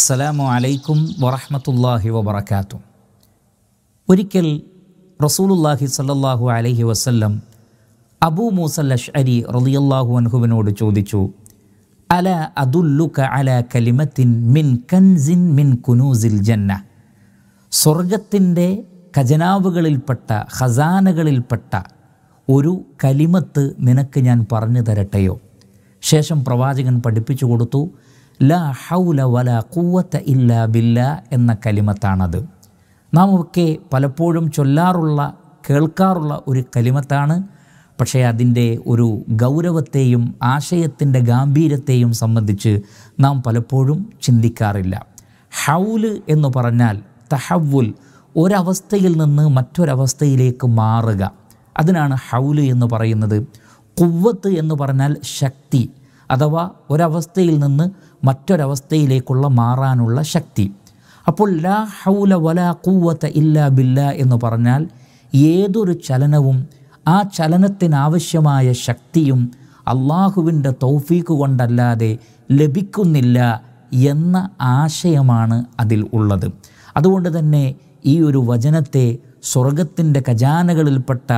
അസ്സലാമു അലൈക്കും വറഹമത്തല്ലാഹി വബർക്കാത്തു ഒരിക്കൽ റസൂലുല്ലാഹി സല്ലാഹു അലൈഹി വസ്ല്ലം അബൂ മൂസൽ അരി റളിയല്ലാഹു അൻഹുവിനോട് ചോദിച്ചു അല അതുല്ലുക അല കലിമത്തിൻ മിൻ കൻസിൻ മിൻ കുനൂസിൽ ജന്ന സ്വർഗത്തിൻ്റെ ഖജനാവുകളിൽപ്പെട്ട ഖസാനകളിൽപ്പെട്ട ഒരു കലിമത്ത് നിനക്ക് ഞാൻ പറഞ്ഞു തരട്ടെയോ ശേഷം പ്രവാചകൻ പഠിപ്പിച്ചു കൊടുത്തു ലാ ഹൗല വല കൂവത്ത ഇല്ല ബില്ല എന്ന കലിമത്താണത് നാം ഒക്കെ പലപ്പോഴും ചൊല്ലാറുള്ള കേൾക്കാറുള്ള ഒരു കലിമത്താണ് പക്ഷേ അതിൻ്റെ ഒരു ഗൗരവത്തെയും ആശയത്തിൻ്റെ ഗാംഭീര്യത്തെയും സംബന്ധിച്ച് നാം പലപ്പോഴും ചിന്തിക്കാറില്ല ഹൗല് എന്ന് പറഞ്ഞാൽ തഹവുൽ ഒരവസ്ഥയിൽ നിന്ന് മറ്റൊരവസ്ഥയിലേക്ക് മാറുക അതിനാണ് ഹൗല് എന്ന് പറയുന്നത് കുവ്വത്ത് എന്ന് പറഞ്ഞാൽ ശക്തി അഥവാ ഒരവസ്ഥയിൽ നിന്ന് മറ്റൊരവസ്ഥയിലേക്കുള്ള മാറാനുള്ള ശക്തി അപ്പോൾ ലാ ഹൗല വല കൂവത്ത ഇല്ല ബില്ല എന്ന് പറഞ്ഞാൽ ഏതൊരു ചലനവും ആ ചലനത്തിനാവശ്യമായ ശക്തിയും അള്ളാഹുവിൻ്റെ തൗഫീക്ക് കൊണ്ടല്ലാതെ ലഭിക്കുന്നില്ല എന്ന ആശയമാണ് അതിൽ ഉള്ളത് അതുകൊണ്ട് തന്നെ ഈ ഒരു വചനത്തെ സ്വർഗത്തിൻ്റെ ഖജാനകളിൽപ്പെട്ട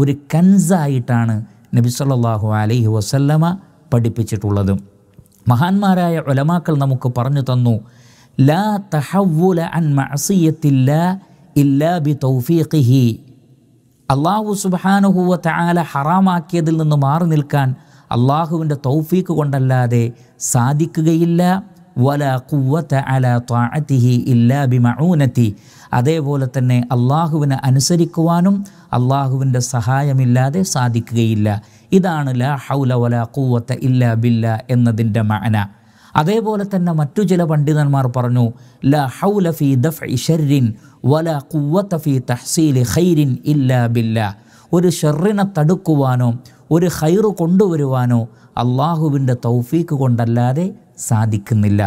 ഒരു കൻസായിട്ടാണ് നബിസല്ലാഹു അലൈഹി വസല്ലമ പഠിപ്പിച്ചിട്ടുള്ളത് മഹാന്മാരായ ഒലമാക്കൾ നമുക്ക് പറഞ്ഞു തന്നു ലാ തഹവുല അൻ മഅസിയത്തില്ല ഇല്ലാ ബി തൗഫീഖിഹി അള്ളാഹു സുബാനുഹുവ താല ഹറാമാക്കിയതിൽ നിന്ന് മാറി നിൽക്കാൻ അള്ളാഹുവിൻ്റെ തൗഫീഖ് കൊണ്ടല്ലാതെ സാധിക്കുകയില്ല വല ഖുവത അല ത്വാഅത്തിഹി ഇല്ലാ ബി മഊനത്തി അതേപോലെ തന്നെ അള്ളാഹുവിനെ അനുസരിക്കുവാനും അള്ളാഹുവിൻ്റെ സഹായമില്ലാതെ സാധിക്കുകയില്ല ഇതാണ് ലാ ഹൗല വല കൂവത്ത ഇല്ല ബില്ല എന്നതിൻ്റെ മഅന അതേപോലെ തന്നെ മറ്റു ചില പണ്ഡിതന്മാർ പറഞ്ഞു ല ഹൗല ഫീ ദഫ് ഷെറിൻ വല കൂവത്ത ഫി തഹ്സീലി ഖൈരിൻ ഇല്ല ബില്ല ഒരു ഷെറിനെ തടുക്കുവാനോ ഒരു ഹൈറ് കൊണ്ടുവരുവാനോ അള്ളാഹുവിൻ്റെ തൗഫീക്ക് കൊണ്ടല്ലാതെ സാധിക്കുന്നില്ല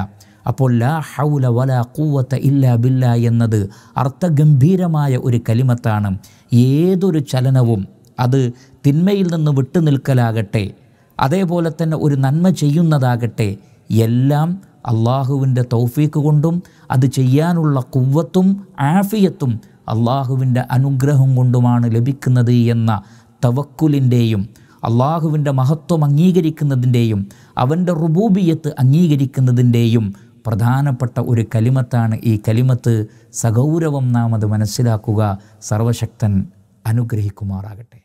അപ്പോൾ ലാ ഹൗല വല കൂവത്ത ഇല്ല ബില്ല എന്നത് അർത്ഥഗംഭീരമായ ഒരു കലിമത്താണ് ഏതൊരു ചലനവും അത് തിന്മയിൽ നിന്ന് വിട്ടുനിൽക്കലാകട്ടെ അതേപോലെ തന്നെ ഒരു നന്മ ചെയ്യുന്നതാകട്ടെ എല്ലാം അള്ളാഹുവിൻ്റെ തൗഫീക്ക് കൊണ്ടും അത് ചെയ്യാനുള്ള കുവ്വത്തും ആഫിയത്തും അള്ളാഹുവിൻ്റെ അനുഗ്രഹം കൊണ്ടുമാണ് ലഭിക്കുന്നത് എന്ന തവക്കുലിൻ്റെയും അള്ളാഹുവിൻ്റെ മഹത്വം അംഗീകരിക്കുന്നതിൻ്റെയും അവൻ്റെ റുബൂബിയത്ത് അംഗീകരിക്കുന്നതിൻ്റെയും പ്രധാനപ്പെട്ട ഒരു കലിമത്താണ് ഈ കലിമത്ത് സഗൗരവം നാം അത് മനസ്സിലാക്കുക സർവശക്തൻ അനുഗ്രഹിക്കുമാറാകട്ടെ